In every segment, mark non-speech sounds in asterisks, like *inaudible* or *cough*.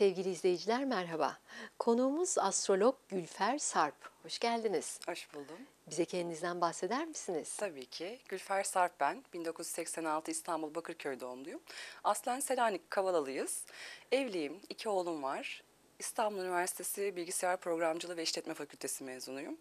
Sevgili izleyiciler merhaba. Konuğumuz astrolog Gülfer Sarp. Hoş geldiniz. Hoş buldum. Bize kendinizden bahseder misiniz? Tabii ki. Gülfer Sarp ben. 1986 İstanbul Bakırköy doğumluyum. Aslen Selanik Kavalalıyız. Evliyim. İki oğlum var. İstanbul Üniversitesi Bilgisayar Programcılığı ve İşletme Fakültesi mezunuyum.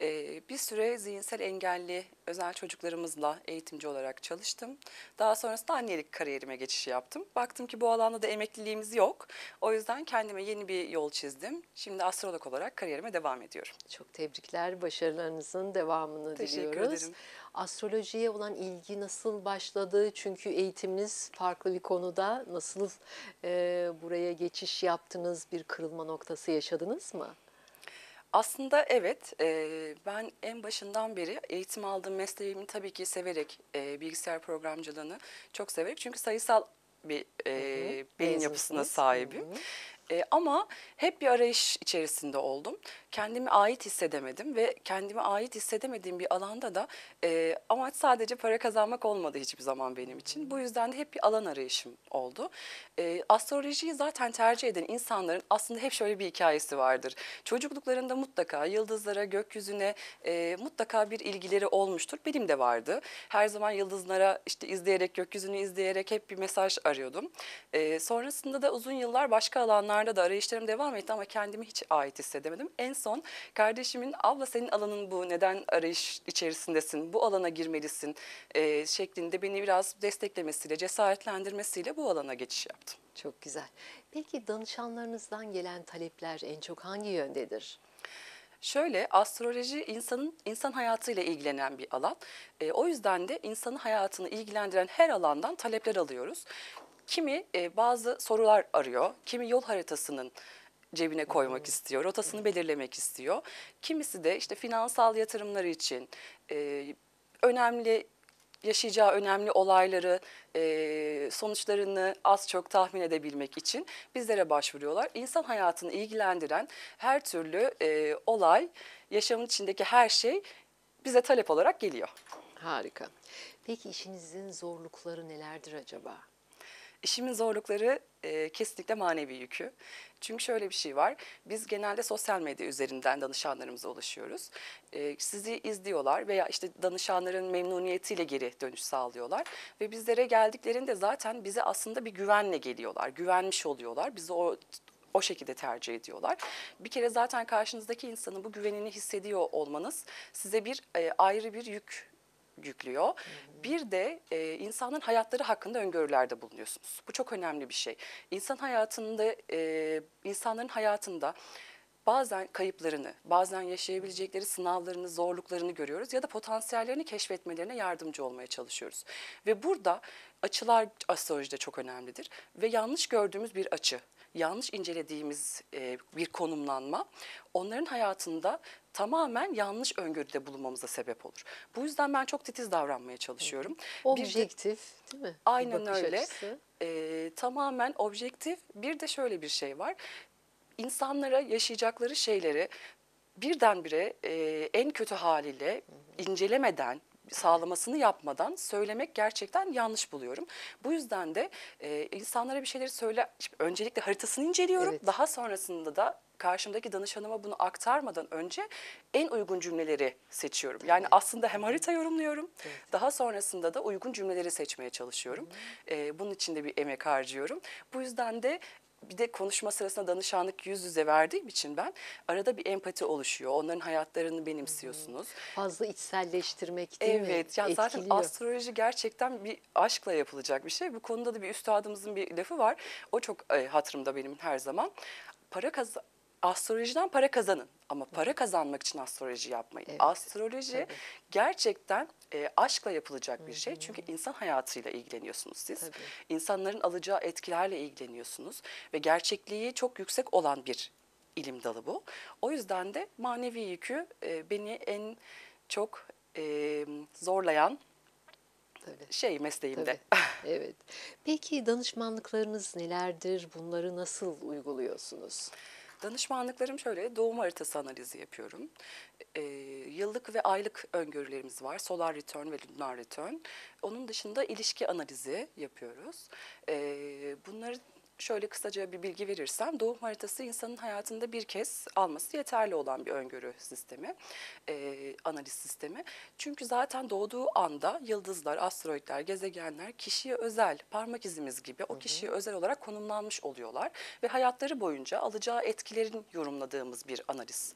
Ee, bir süre zihinsel engelli özel çocuklarımızla eğitimci olarak çalıştım. Daha sonrasında annelik kariyerime geçiş yaptım. Baktım ki bu alanda da emekliliğimiz yok. O yüzden kendime yeni bir yol çizdim. Şimdi astrolog olarak kariyerime devam ediyorum. Çok tebrikler. Başarılarınızın devamını Teşekkür diliyoruz. Teşekkür ederim. Astrolojiye olan ilgi nasıl başladı? Çünkü eğitiminiz farklı bir konuda. Nasıl e, buraya geçiş yaptınız? Bir kırılma noktası yaşadınız mı? Aslında evet, e, ben en başından beri eğitim aldığım mesleğimi tabii ki severek e, bilgisayar programcılığını çok severek çünkü sayısal bir e, beyin yapısına sahibim. Hı hı. E, ama hep bir arayış içerisinde oldum kendimi ait hissedemedim ve kendimi ait hissedemediğim bir alanda da e, amaç sadece para kazanmak olmadı hiçbir zaman benim için. Bu yüzden de hep bir alan arayışım oldu. E, astrolojiyi zaten tercih eden insanların aslında hep şöyle bir hikayesi vardır. Çocukluklarında mutlaka yıldızlara, gökyüzüne e, mutlaka bir ilgileri olmuştur. Benim de vardı. Her zaman yıldızlara işte izleyerek, gökyüzünü izleyerek hep bir mesaj arıyordum. E, sonrasında da uzun yıllar başka alanlarda da arayışlarım devam etti ama kendimi hiç ait hissedemedim. En son kardeşimin abla senin alanın bu neden arayış içerisindesin bu alana girmelisin e, şeklinde beni biraz desteklemesiyle cesaretlendirmesiyle bu alana geçiş yaptım. Çok güzel. Peki danışanlarınızdan gelen talepler en çok hangi yöndedir? Şöyle astroloji insanın insan hayatıyla ilgilenen bir alan. E, o yüzden de insanın hayatını ilgilendiren her alandan talepler alıyoruz. Kimi e, bazı sorular arıyor, kimi yol haritasının cebine koymak istiyor, rotasını belirlemek istiyor. Kimisi de işte finansal yatırımları için e, önemli yaşayacağı önemli olayları, e, sonuçlarını az çok tahmin edebilmek için bizlere başvuruyorlar. İnsan hayatını ilgilendiren her türlü e, olay, yaşamın içindeki her şey bize talep olarak geliyor. Harika. Peki işinizin zorlukları nelerdir acaba? İşimin zorlukları e, kesinlikle manevi yükü. Çünkü şöyle bir şey var. Biz genelde sosyal medya üzerinden danışanlarımıza ulaşıyoruz. E, sizi izliyorlar veya işte danışanların memnuniyetiyle geri dönüş sağlıyorlar. Ve bizlere geldiklerinde zaten bize aslında bir güvenle geliyorlar. Güvenmiş oluyorlar. Bizi o o şekilde tercih ediyorlar. Bir kere zaten karşınızdaki insanın bu güvenini hissediyor olmanız size bir e, ayrı bir yük yüklüyor. Hı hı. Bir de e, insanın hayatları hakkında öngörülerde bulunuyorsunuz. Bu çok önemli bir şey. İnsan hayatında, e, insanların hayatında bazen kayıplarını, bazen yaşayabilecekleri sınavlarını, zorluklarını görüyoruz ya da potansiyellerini keşfetmelerine yardımcı olmaya çalışıyoruz. Ve burada açılar astrolojide çok önemlidir ve yanlış gördüğümüz bir açı, yanlış incelediğimiz e, bir konumlanma onların hayatında tamamen yanlış öngörüde bulunmamıza sebep olur. Bu yüzden ben çok titiz davranmaya çalışıyorum. Objektif de, değil mi? Aynen öyle. E, tamamen objektif. Bir de şöyle bir şey var. İnsanlara yaşayacakları şeyleri birdenbire e, en kötü haliyle incelemeden, sağlamasını yapmadan söylemek gerçekten yanlış buluyorum. Bu yüzden de e, insanlara bir şeyleri söyle, öncelikle haritasını inceliyorum. Evet. Daha sonrasında da karşımdaki danışanıma bunu aktarmadan önce en uygun cümleleri seçiyorum. Yani evet. aslında hem harita yorumluyorum, evet. daha sonrasında da uygun cümleleri seçmeye çalışıyorum. Hı. Ee, bunun için de bir emek harcıyorum. Bu yüzden de bir de konuşma sırasında danışanlık yüz yüze verdiğim için ben arada bir empati oluşuyor. Onların hayatlarını benimsiyorsunuz. Fazla içselleştirmek değil evet, mi? Evet. Yani zaten astroloji gerçekten bir aşkla yapılacak bir şey. Bu konuda da bir üstadımızın bir lafı var. O çok e, hatırımda benim her zaman. Para kazan astrolojiden para kazanın ama para kazanmak için astroloji yapmayın. Evet, astroloji tabii. gerçekten e, aşkla yapılacak bir şey. Çünkü insan hayatıyla ilgileniyorsunuz siz. Tabii. İnsanların alacağı etkilerle ilgileniyorsunuz ve gerçekliği çok yüksek olan bir ilim dalı bu. O yüzden de manevi yükü e, beni en çok e, zorlayan Tabii. şey mesleğimde. Tabii. *laughs* Evet. Peki danışmanlıklarınız nelerdir? Bunları nasıl uyguluyorsunuz? Danışmanlıklarım şöyle, doğum haritası analizi yapıyorum. E, yıllık ve aylık öngörülerimiz var. Solar return ve lunar return. Onun dışında ilişki analizi yapıyoruz. E, bunların şöyle kısaca bir bilgi verirsem doğum haritası insanın hayatında bir kez alması yeterli olan bir öngörü sistemi, e, analiz sistemi. Çünkü zaten doğduğu anda yıldızlar, asteroidler, gezegenler kişiye özel, parmak izimiz gibi o kişiye hı hı. özel olarak konumlanmış oluyorlar ve hayatları boyunca alacağı etkilerin yorumladığımız bir analiz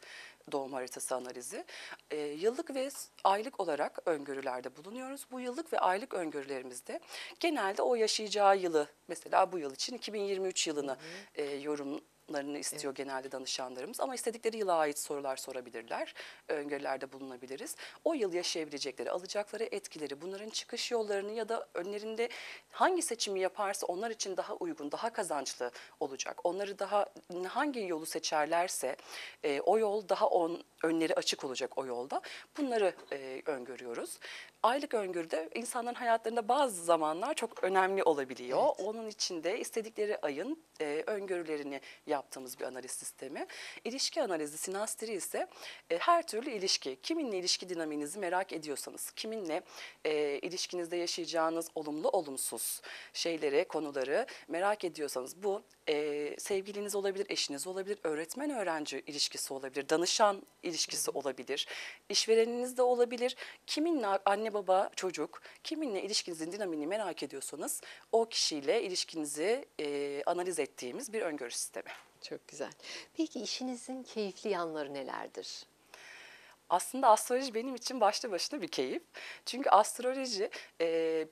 doğum haritası analizi. E, yıllık ve aylık olarak öngörülerde bulunuyoruz. Bu yıllık ve aylık öngörülerimizde genelde o yaşayacağı yılı mesela bu yıl için 2020 2023 yılını hı hı. E, yorumlarını istiyor evet. genelde danışanlarımız. Ama istedikleri yıla ait sorular sorabilirler. Öngörülerde bulunabiliriz. O yıl yaşayabilecekleri, alacakları etkileri, bunların çıkış yollarını ya da önlerinde hangi seçimi yaparsa onlar için daha uygun, daha kazançlı olacak. Onları daha hangi yolu seçerlerse e, o yol daha on önleri açık olacak o yolda. Bunları e, öngörüyoruz. Aylık öngörüde insanların hayatlarında bazı zamanlar çok önemli olabiliyor. Evet. Onun için de istedikleri ayın e, öngörülerini yaptığımız bir analiz sistemi. İlişki analizi, sinastri ise e, her türlü ilişki. Kiminle ilişki dinaminizi merak ediyorsanız, kiminle e, ilişkinizde yaşayacağınız olumlu olumsuz şeyleri, konuları merak ediyorsanız bu e, sevgiliniz olabilir, eşiniz olabilir, öğretmen-öğrenci ilişkisi olabilir, danışan ilişkisi olabilir. İşvereniniz de olabilir. Kiminle anne baba çocuk, kiminle ilişkinizin dinamini merak ediyorsanız o kişiyle ilişkinizi e, analiz ettiğimiz bir öngörü sistemi. Çok güzel. Peki işinizin keyifli yanları nelerdir? Aslında astroloji benim için başlı başına bir keyif. Çünkü astroloji e,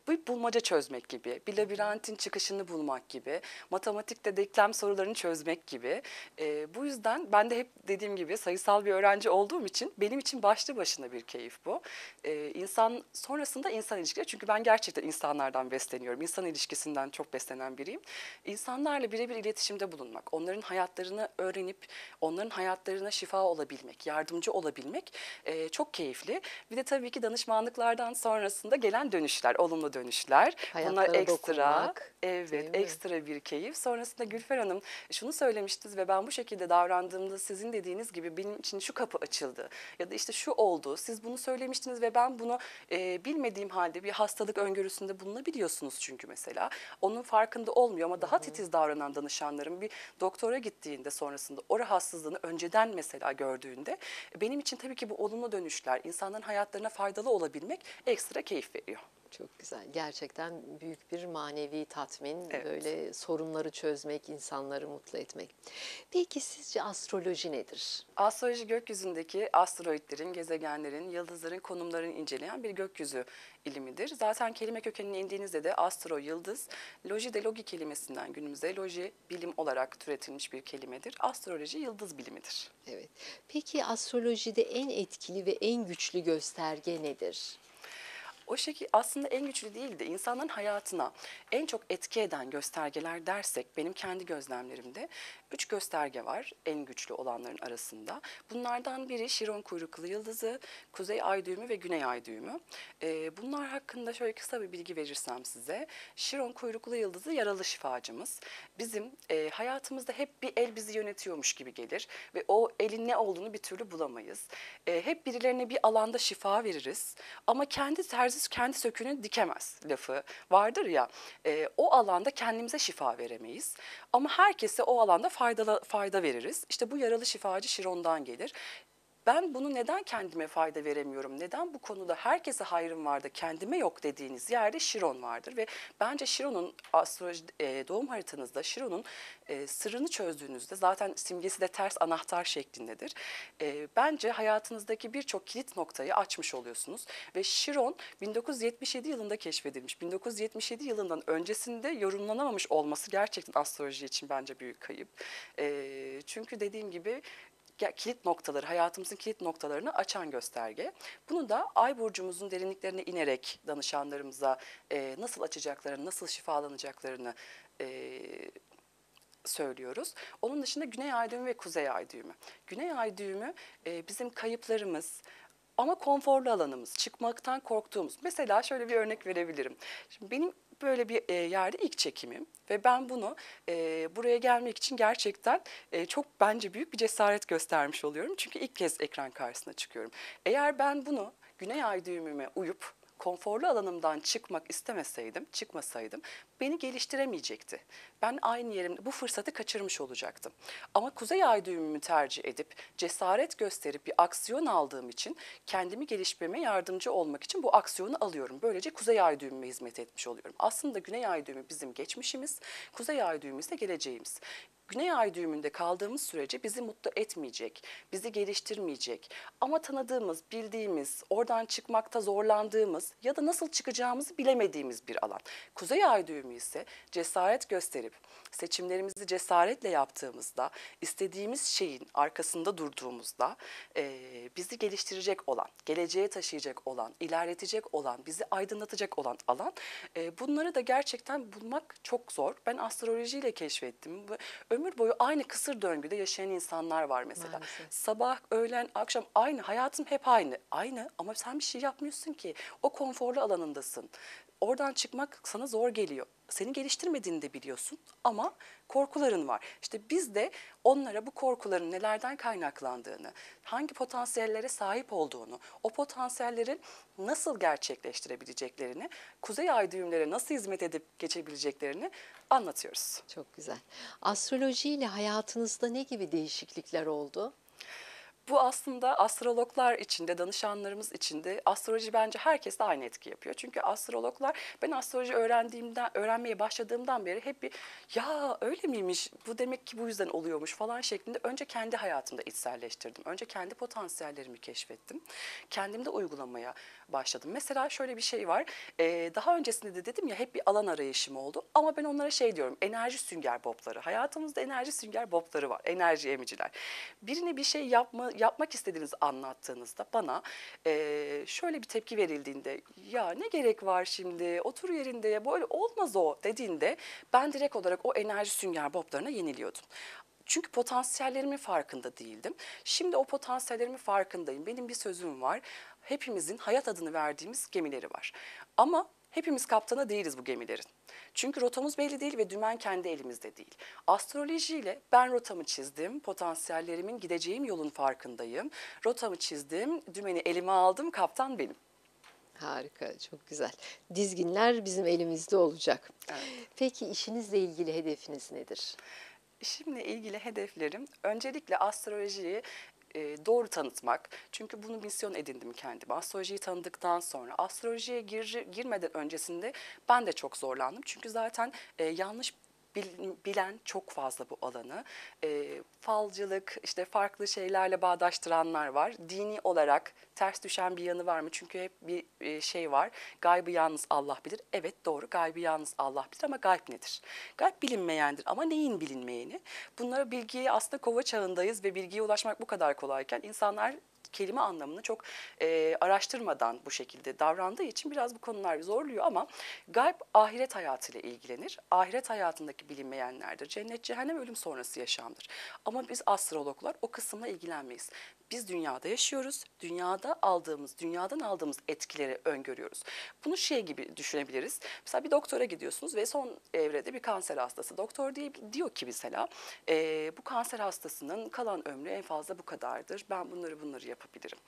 bir bulmaca çözmek gibi, bir labirentin çıkışını bulmak gibi, matematikte denklem sorularını çözmek gibi. E, bu yüzden ben de hep dediğim gibi sayısal bir öğrenci olduğum için benim için başlı başına bir keyif bu. E, insan sonrasında insan ilişkileri çünkü ben gerçekten insanlardan besleniyorum. İnsan ilişkisinden çok beslenen biriyim. İnsanlarla birebir iletişimde bulunmak, onların hayatlarını öğrenip onların hayatlarına şifa olabilmek, yardımcı olabilmek e, çok keyifli. Bir de tabii ki danışmanlıklardan sonrasında gelen dönüşler, olumlu dönüşler. Hayatlara Bunlar ekstra. Dokunmak, evet, ekstra bir keyif. Sonrasında Gülfer Hanım şunu söylemiştiniz ve ben bu şekilde davrandığımda sizin dediğiniz gibi benim için şu kapı açıldı ya da işte şu oldu. Siz bunu söylemiştiniz ve ben bunu e, bilmediğim halde bir hastalık öngörüsünde bulunabiliyorsunuz çünkü mesela. Onun farkında olmuyor ama daha titiz davranan danışanların bir doktora gittiğinde sonrasında o rahatsızlığını önceden mesela gördüğünde benim için tabii ki bu olumlu dönüşler, insanların hayatlarına faydalı olabilmek ekstra keyif veriyor. Çok güzel. Gerçekten büyük bir manevi tatmin, evet. böyle sorunları çözmek, insanları mutlu etmek. Peki sizce astroloji nedir? Astroloji gökyüzündeki asteroidlerin, gezegenlerin, yıldızların konumlarını inceleyen bir gökyüzü ilimidir. Zaten kelime kökenine indiğinizde de astro, yıldız, loji de logi kelimesinden günümüze loji bilim olarak türetilmiş bir kelimedir. Astroloji yıldız bilimidir. Evet. Peki astrolojide en etkili ve en güçlü gösterge nedir? O şekil aslında en güçlü değil de insanların hayatına en çok etki eden göstergeler dersek benim kendi gözlemlerimde üç gösterge var en güçlü olanların arasında. Bunlardan biri Şiron kuyruklu yıldızı, kuzey ay düğümü ve güney ay düğümü. E, bunlar hakkında şöyle kısa bir bilgi verirsem size. Şiron kuyruklu yıldızı yaralı şifacımız. Bizim e, hayatımızda hep bir el bizi yönetiyormuş gibi gelir ve o elin ne olduğunu bir türlü bulamayız. E, hep birilerine bir alanda şifa veririz ama kendi terzi Kimsesiz kendi sökünü dikemez lafı vardır ya. E, o alanda kendimize şifa veremeyiz. Ama herkese o alanda faydalı, fayda veririz. İşte bu yaralı şifacı Şiron'dan gelir ben bunu neden kendime fayda veremiyorum? Neden bu konuda herkese hayrım vardı, kendime yok dediğiniz yerde Şiron vardır ve bence Şiron'un astroloji e, doğum haritanızda Şiron'un e, sırrını çözdüğünüzde zaten simgesi de ters anahtar şeklindedir. E, bence hayatınızdaki birçok kilit noktayı açmış oluyorsunuz ve Şiron 1977 yılında keşfedilmiş. 1977 yılından öncesinde yorumlanamamış olması gerçekten astroloji için bence büyük kayıp. E, çünkü dediğim gibi kilit noktaları, hayatımızın kilit noktalarını açan gösterge. Bunu da ay burcumuzun derinliklerine inerek danışanlarımıza e, nasıl açacaklarını, nasıl şifalanacaklarını e, söylüyoruz. Onun dışında güney ay düğümü ve kuzey ay düğümü. Güney ay düğümü e, bizim kayıplarımız, ama konforlu alanımız, çıkmaktan korktuğumuz. Mesela şöyle bir örnek verebilirim. Şimdi benim böyle bir e, yerde ilk çekimim ve ben bunu e, buraya gelmek için gerçekten e, çok bence büyük bir cesaret göstermiş oluyorum. Çünkü ilk kez ekran karşısına çıkıyorum. Eğer ben bunu Güney Ay düğümüme uyup konforlu alanımdan çıkmak istemeseydim, çıkmasaydım beni geliştiremeyecekti. Ben aynı yerimde bu fırsatı kaçırmış olacaktım. Ama kuzey ay düğümümü tercih edip cesaret gösterip bir aksiyon aldığım için kendimi gelişmeme yardımcı olmak için bu aksiyonu alıyorum. Böylece kuzey ay düğümüme hizmet etmiş oluyorum. Aslında güney ay düğümü bizim geçmişimiz, kuzey ay düğümü ise geleceğimiz. Güney ay düğümünde kaldığımız sürece bizi mutlu etmeyecek, bizi geliştirmeyecek ama tanıdığımız, bildiğimiz, oradan çıkmakta zorlandığımız ya da nasıl çıkacağımızı bilemediğimiz bir alan. Kuzey ay düğümü toplumu ise cesaret gösterip seçimlerimizi cesaretle yaptığımızda, istediğimiz şeyin arkasında durduğumuzda e, bizi geliştirecek olan, geleceğe taşıyacak olan, ilerletecek olan, bizi aydınlatacak olan alan e, bunları da gerçekten bulmak çok zor. Ben astrolojiyle keşfettim. Ömür boyu aynı kısır döngüde yaşayan insanlar var mesela. Maalesef. Sabah, öğlen, akşam aynı, hayatım hep aynı. Aynı ama sen bir şey yapmıyorsun ki. O konforlu alanındasın oradan çıkmak sana zor geliyor. Seni geliştirmediğini de biliyorsun ama korkuların var. İşte biz de onlara bu korkuların nelerden kaynaklandığını, hangi potansiyellere sahip olduğunu, o potansiyelleri nasıl gerçekleştirebileceklerini, kuzey ay düğümlere nasıl hizmet edip geçebileceklerini anlatıyoruz. Çok güzel. Astrolojiyle hayatınızda ne gibi değişiklikler oldu? Bu aslında astrologlar içinde, danışanlarımız içinde astroloji bence herkeste aynı etki yapıyor. Çünkü astrologlar ben astroloji öğrendiğimden, öğrenmeye başladığımdan beri hep bir ya öyle miymiş bu demek ki bu yüzden oluyormuş falan şeklinde önce kendi hayatımda içselleştirdim. Önce kendi potansiyellerimi keşfettim. Kendimde uygulamaya başladım. Mesela şöyle bir şey var. Ee, daha öncesinde de dedim ya hep bir alan arayışım oldu. Ama ben onlara şey diyorum enerji sünger bobları. Hayatımızda enerji sünger bobları var. Enerji emiciler. Birine bir şey yapma yapmak istediğiniz anlattığınızda bana e, şöyle bir tepki verildiğinde ya ne gerek var şimdi otur yerinde ya böyle olmaz o dediğinde ben direkt olarak o enerji sünger boblarına yeniliyordum. Çünkü potansiyellerimin farkında değildim. Şimdi o potansiyellerimin farkındayım. Benim bir sözüm var. Hepimizin hayat adını verdiğimiz gemileri var. Ama Hepimiz kaptana değiliz bu gemilerin. Çünkü rotamız belli değil ve dümen kendi elimizde değil. Astrolojiyle ben rotamı çizdim, potansiyellerimin gideceğim yolun farkındayım. Rotamı çizdim, dümeni elime aldım, kaptan benim. Harika, çok güzel. Dizginler bizim elimizde olacak. Evet. Peki işinizle ilgili hedefiniz nedir? İşimle ilgili hedeflerim öncelikle astrolojiyi e, doğru tanıtmak. Çünkü bunu misyon edindim kendime. Astrolojiyi tanıdıktan sonra, astrolojiye gir, girmeden öncesinde ben de çok zorlandım. Çünkü zaten e, yanlış bilen çok fazla bu alanı. E, falcılık, işte farklı şeylerle bağdaştıranlar var. Dini olarak ters düşen bir yanı var mı? Çünkü hep bir e, şey var. Gaybı yalnız Allah bilir. Evet doğru gaybı yalnız Allah bilir ama gayb nedir? Gayb bilinmeyendir ama neyin bilinmeyeni? Bunlara bilgiyi aslında kova çağındayız ve bilgiye ulaşmak bu kadar kolayken insanlar kelime anlamını çok e, araştırmadan bu şekilde davrandığı için biraz bu konular zorluyor ama gayb ahiret hayatıyla ilgilenir. Ahiret hayatındaki bilinmeyenlerdir. Cennet, cehennem, ölüm sonrası yaşamdır. Ama biz astrologlar o kısımla ilgilenmeyiz. Biz dünyada yaşıyoruz. Dünyada aldığımız, dünyadan aldığımız etkileri öngörüyoruz. Bunu şey gibi düşünebiliriz. Mesela bir doktora gidiyorsunuz ve son evrede bir kanser hastası. Doktor diye, diyor ki mesela e, bu kanser hastasının kalan ömrü en fazla bu kadardır. Ben bunları bunları yapıyorum yapabilirim.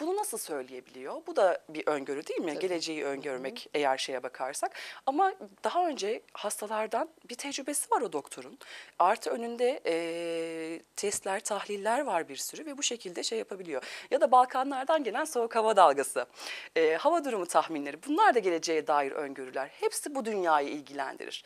Bunu nasıl söyleyebiliyor? Bu da bir öngörü değil mi? Tabii. Geleceği öngörmek Hı -hı. eğer şeye bakarsak. Ama daha önce hastalardan bir tecrübesi var o doktorun. Artı önünde e, testler, tahliller var bir sürü ve bu şekilde şey yapabiliyor. Ya da Balkanlardan gelen soğuk hava dalgası, e, hava durumu tahminleri bunlar da geleceğe dair öngörüler. Hepsi bu dünyayı ilgilendirir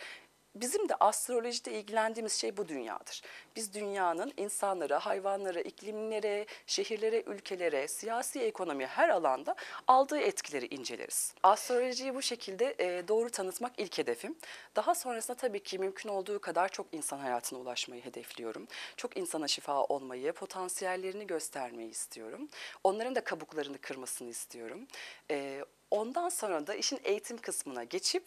bizim de astrolojide ilgilendiğimiz şey bu dünyadır. Biz dünyanın insanlara, hayvanlara, iklimlere, şehirlere, ülkelere, siyasi ekonomiye her alanda aldığı etkileri inceleriz. Astrolojiyi bu şekilde e, doğru tanıtmak ilk hedefim. Daha sonrasında tabii ki mümkün olduğu kadar çok insan hayatına ulaşmayı hedefliyorum. Çok insana şifa olmayı, potansiyellerini göstermeyi istiyorum. Onların da kabuklarını kırmasını istiyorum. E, Ondan sonra da işin eğitim kısmına geçip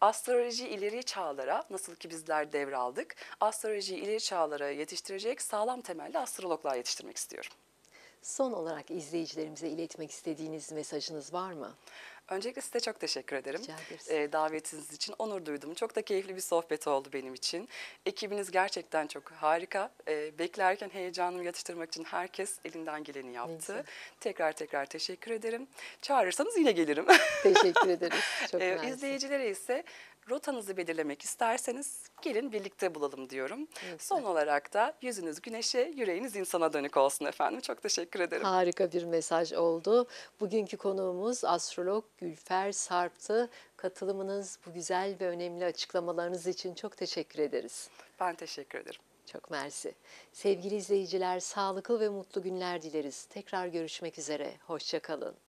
astroloji ileri çağlara nasıl ki bizler devraldık astroloji ileri çağlara yetiştirecek sağlam temelli astrologlar yetiştirmek istiyorum. Son olarak izleyicilerimize iletmek istediğiniz mesajınız var mı? Öncelikle size çok teşekkür ederim. E, davetiniz için onur duydum. Çok da keyifli bir sohbet oldu benim için. Ekibiniz gerçekten çok harika. Ee, beklerken heyecanımı yatıştırmak için herkes elinden geleni yaptı. Neyse. Tekrar tekrar teşekkür ederim. Çağırırsanız yine gelirim. *laughs* Teşekkür *laughs* ederiz. Çok e, İzleyicilere ise rotanızı belirlemek isterseniz gelin birlikte bulalım diyorum. Evet. Son olarak da yüzünüz güneşe, yüreğiniz insana dönük olsun efendim. Çok teşekkür ederim. Harika bir mesaj oldu. Bugünkü konuğumuz astrolog Gülfer Sarp'tı. Katılımınız, bu güzel ve önemli açıklamalarınız için çok teşekkür ederiz. Ben teşekkür ederim. Çok mersi. Sevgili izleyiciler, sağlıklı ve mutlu günler dileriz. Tekrar görüşmek üzere. Hoşçakalın.